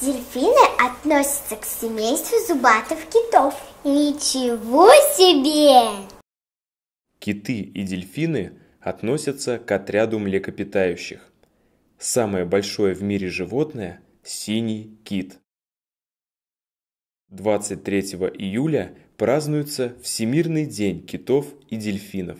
Дельфины относятся к семейству зубатых китов. Ничего себе! Киты и дельфины относятся к отряду млекопитающих. Самое большое в мире животное – синий кит. 23 июля празднуется Всемирный день китов и дельфинов.